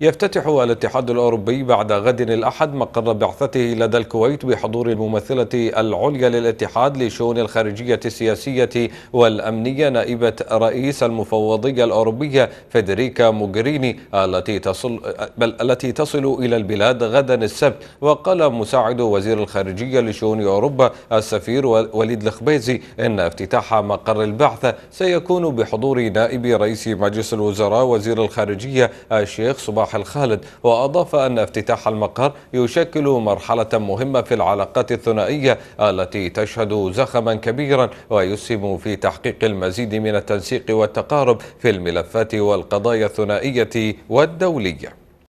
يفتتح الاتحاد الأوروبي بعد غد الأحد مقر بعثته لدى الكويت بحضور الممثلة العليا للاتحاد لشؤون الخارجية السياسية والأمنية نائبة رئيس المفوضية الأوروبية فيدريكا موغريني التي تصل بل التي تصل إلى البلاد غدا السبت وقال مساعد وزير الخارجية لشؤون أوروبا السفير وليد الخبيزي إن افتتاح مقر البعثة سيكون بحضور نائب رئيس مجلس الوزراء وزير الخارجية الشيخ صباح الراحل خالد وأضاف أن افتتاح المقر يشكل مرحلة مهمة في العلاقات الثنائية التي تشهد زخما كبيرا ويسهم في تحقيق المزيد من التنسيق والتقارب في الملفات والقضايا الثنائية والدولية